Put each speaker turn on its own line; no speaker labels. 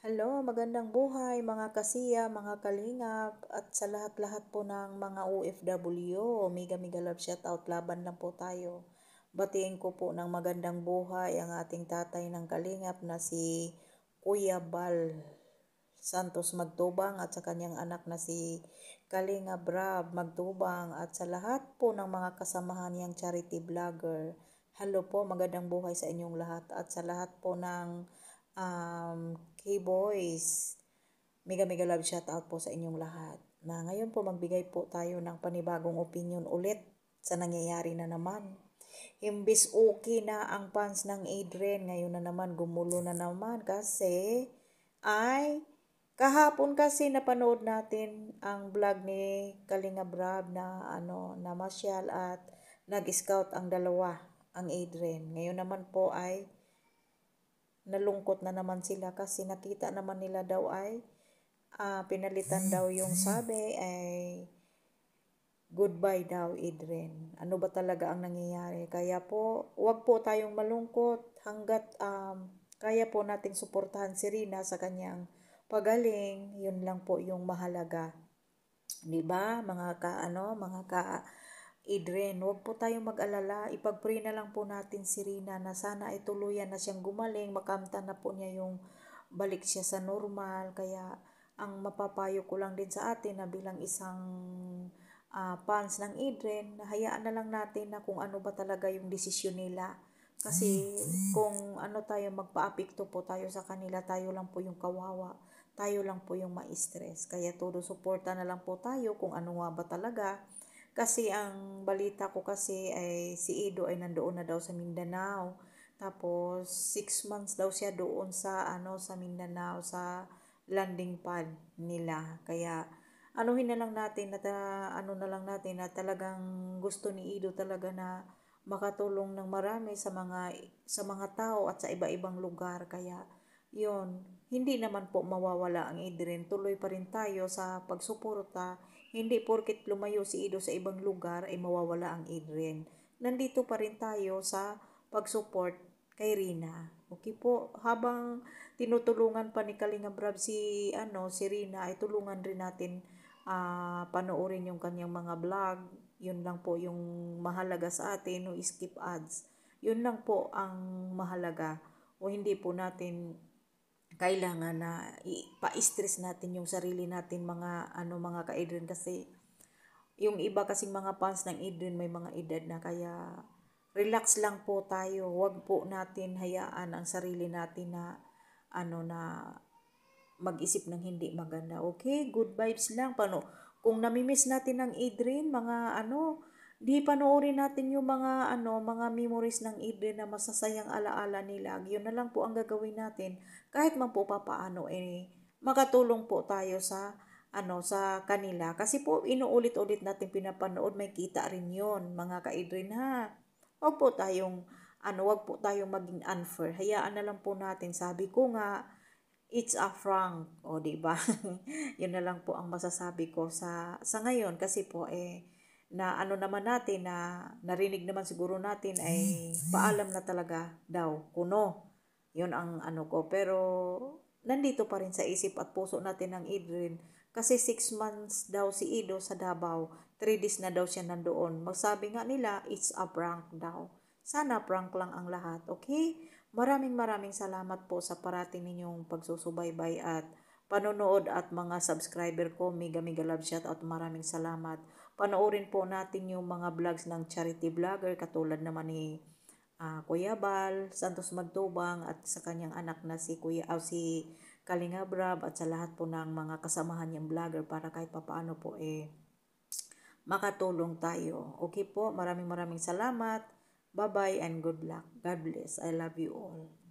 Hello, magandang buhay mga kasiya, mga kalingap at sa lahat-lahat po ng mga OFW. Mega mega love shout out laban lang po tayo. Batiin ko po ng magandang buhay ang ating tatay ng kalingap na si Kuya Bal Santos Magtubang at sa kanyang anak na si Kalinga Brab Magtubang at sa lahat po ng mga kasamahan niyang charity vlogger. Hello po, magandang buhay sa inyong lahat at sa lahat po ng um, K-Boys. Mega mega love shout out po sa inyong lahat. Na ngayon po magbigay po tayo ng panibagong opinion ulit sa nangyayari na naman. Imbis okay na ang fans ng Adrian, ngayon na naman gumulo na naman kasi ay kahapon kasi napanood natin ang vlog ni Kalinga Brab na ano na martial at nag-scout ang dalawa, ang Adrian. Ngayon naman po ay nalungkot na naman sila kasi nakita naman nila daw ay uh, pinalitan daw yung sabi ay goodbye daw Idren. Ano ba talaga ang nangyayari? Kaya po, wag po tayong malungkot hanggat um, kaya po nating suportahan si Rina sa kanyang pagaling. Yun lang po yung mahalaga. 'Di ba? Mga ka ano, mga ka Idren, huwag po tayong mag-alala. ipag na lang po natin si Rina na sana ay tuluyan na siyang gumaling. Makamta na po niya yung balik siya sa normal. Kaya ang mapapayo ko lang din sa atin na bilang isang uh, fans ng Idren, hayaan na lang natin na kung ano ba talaga yung desisyon nila. Kasi kung ano tayo magpa-apekto po tayo sa kanila, tayo lang po yung kawawa. Tayo lang po yung ma-stress. Kaya todo suporta na lang po tayo kung ano nga ba talaga kasi ang balita ko kasi ay si Edo ay nandoon na daw sa Mindanao. Tapos, six months daw siya doon sa, ano, sa Mindanao, sa landing pad nila. Kaya, anuhin na lang natin na, ta, ano na lang natin na talagang gusto ni Edo talaga na makatulong ng marami sa mga sa mga tao at sa iba-ibang lugar kaya yon hindi naman po mawawala ang Idrin tuloy pa rin tayo sa pagsuporta hindi porket lumayo si Ido sa ibang lugar ay mawawala ang Adrian. Nandito pa rin tayo sa pag-support kay Rina. Okay po, habang tinutulungan pa ni Kalinga Brab si, ano, si Rina, ay tulungan rin natin uh, panoorin yung kanyang mga vlog. Yun lang po yung mahalaga sa atin, no skip ads. Yun lang po ang mahalaga o hindi po natin kailangan na ipa stress natin yung sarili natin mga ano mga ka-Adrian kasi yung iba kasi mga fans ng Adrian may mga edad na kaya relax lang po tayo. Huwag po natin hayaan ang sarili natin na ano na mag-isip ng hindi maganda. Okay, good vibes lang. Paano? Kung namimiss natin ang Adrian, mga ano, Di panoorin natin yung mga ano, mga memories ng Eden na masasayang alaala nila. Yun na lang po ang gagawin natin kahit man po papaano eh makatulong po tayo sa ano sa kanila kasi po inuulit-ulit natin pinapanood may kita rin yon mga ka-Edrin ha. Huwag po tayong ano, wag po tayong maging unfair. Hayaan na lang po natin. Sabi ko nga, it's a frank O, di ba? Yun na lang po ang masasabi ko sa, sa ngayon. Kasi po, eh, na ano naman natin na narinig naman siguro natin ay paalam na talaga daw kuno. 'Yon ang ano ko. Pero nandito pa rin sa isip at puso natin ng Edwin kasi 6 months daw si Ido sa Davao. 3 days na daw siya nandoon. Magsabi nga nila, it's a prank daw. Sana prank lang ang lahat, okay? Maraming maraming salamat po sa parating ninyong pagsusubaybay at panonood at mga subscriber ko. Mega mega love shout out. Maraming salamat panoorin po natin yung mga vlogs ng charity vlogger katulad naman ni uh, Kuya Bal, Santos Magdubang at sa kanyang anak na si Kuya oh, si Kalinga Brab at sa lahat po ng mga kasamahan niyang vlogger para kahit papaano po eh makatulong tayo. Okay po, maraming maraming salamat. Bye-bye and good luck. God bless. I love you all.